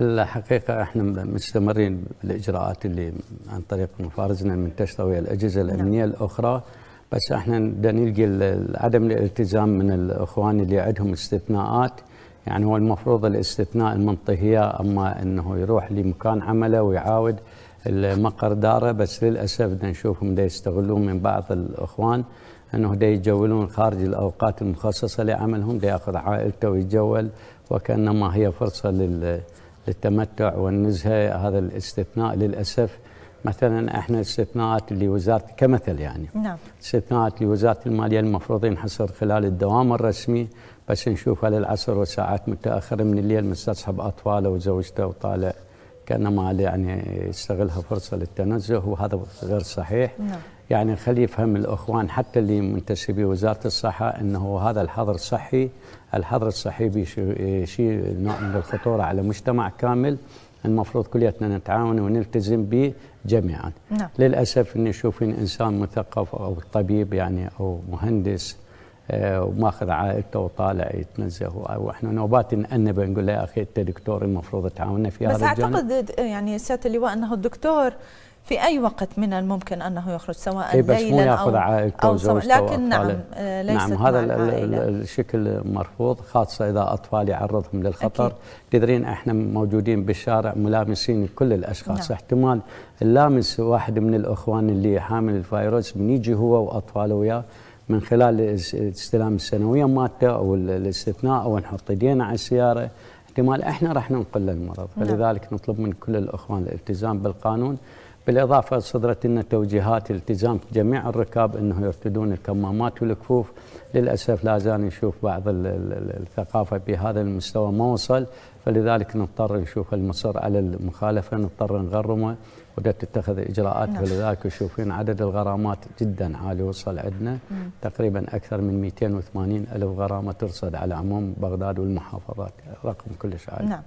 الحقيقة احنا مستمرين بالإجراءات اللي عن طريق مفارزنا المنتشرة ويا الأجهزة نعم. الأمنية نعم. الأخرى بس احنا نلقي عدم الالتزام من الإخوان اللي عندهم استثناءات يعني هو المفروض الاستثناء المنطقية أما أنه يروح لمكان عمله ويعاود المقر داره بس للأسف نشوفهم دا يستغلون من بعض الإخوان أنه دا يجولون خارج الأوقات المخصصة لعملهم دا يأخذ عائلته ويتجول وكأنما هي فرصة لل للتمتع والنزهه هذا الاستثناء للاسف مثلا احنا استثناءات اللي وزاره كمثل يعني نعم استثناءات لوزاره الماليه المفروض ينحصر خلال الدوام الرسمي بس نشوفها للعصر وساعات متاخره من الليل مستصحب اطفاله وزوجته وطالع كانما يعني يستغلها فرصه للتنزه وهذا غير صحيح نعم. يعني خلي يفهم الاخوان حتى اللي منتسبي وزاره الصحه انه هذا الحظر الصحي الحظر الصحي بشيء نوع من الخطوره على مجتمع كامل المفروض كلياتنا نتعاون ونلتزم به جميعا نعم. للاسف ان انسان مثقف او طبيب يعني او مهندس آه، وماخذ عائلته وطالع يتنزه واحنا نوبات نأنبه نقول له يا اخي انت دكتور المفروض تعاوننا في هذا الجانب بس اعتقد يعني سياده اللواء انه الدكتور في أي وقت من الممكن أنه يخرج سواء إيه، ليلا أو, أو سواء لكن نعم, آه، نعم، ليست نعم هذا الشكل مرفوض خاصة إذا أطفال يعرضهم للخطر تدرين احنا موجودين بالشارع ملامسين كل الأشخاص نعم. احتمال نلامس واحد من الأخوان اللي حامل الفيروس بنيجي هو وأطفاله وياه من خلال استلام السنوية مالته أو الاستثناء أو نحط يدينا على السيارة احتمال احنا راح ننقل المرض نعم. فلذلك نطلب من كل الاخوان الالتزام بالقانون بالإضافة صدرت لنا توجيهات التزام جميع الركاب أنه يرتدون الكمامات والكفوف للأسف لا زال نشوف بعض الثقافة بهذا المستوى ما وصل فلذلك نضطر نشوف المصر على المخالفة نضطر نغرمه وده تتخذ إجراءات نعم. فلذلك تشوفين عدد الغرامات جدا عالي وصل عندنا تقريبا أكثر من 280 ألف غرامة ترصد على عموم بغداد والمحافظات رقم كلش عالي نعم.